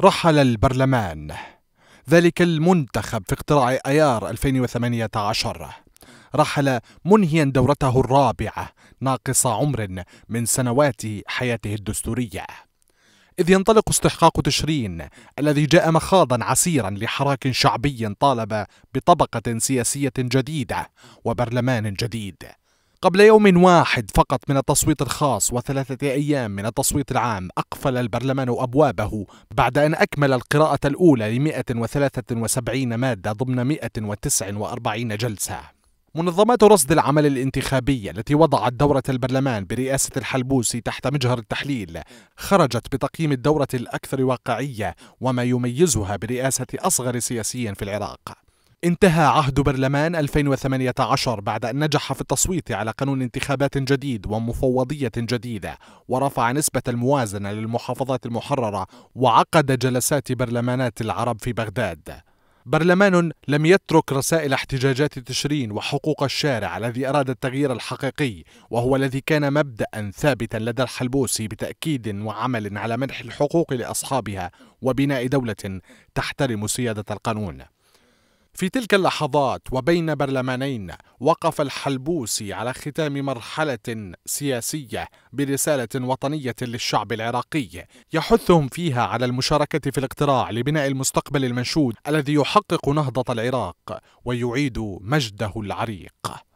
رحل البرلمان ذلك المنتخب في اقتراع ايار 2018 رحل منهيا دورته الرابعه ناقص عمر من سنوات حياته الدستوريه إذ ينطلق استحقاق تشرين الذي جاء مخاضا عسيرا لحراك شعبي طالب بطبقة سياسية جديدة وبرلمان جديد قبل يوم واحد فقط من التصويت الخاص وثلاثة أيام من التصويت العام أقفل البرلمان أبوابه بعد أن أكمل القراءة الأولى ل 173 مادة ضمن 149 جلسة منظمات رصد العمل الانتخابي التي وضعت دورة البرلمان برئاسة الحلبوسي تحت مجهر التحليل خرجت بتقييم الدورة الأكثر واقعية وما يميزها برئاسة أصغر سياسي في العراق انتهى عهد برلمان 2018 بعد أن نجح في التصويت على قانون انتخابات جديد ومفوضية جديدة ورفع نسبة الموازنة للمحافظات المحررة وعقد جلسات برلمانات العرب في بغداد برلمان لم يترك رسائل احتجاجات تشرين وحقوق الشارع الذي أراد التغيير الحقيقي وهو الذي كان مبدأ ثابتا لدى الحلبوسي بتأكيد وعمل على منح الحقوق لأصحابها وبناء دولة تحترم سيادة القانون في تلك اللحظات وبين برلمانين وقف الحلبوسي على ختام مرحلة سياسية برسالة وطنية للشعب العراقي يحثهم فيها على المشاركة في الاقتراع لبناء المستقبل المنشود الذي يحقق نهضة العراق ويعيد مجده العريق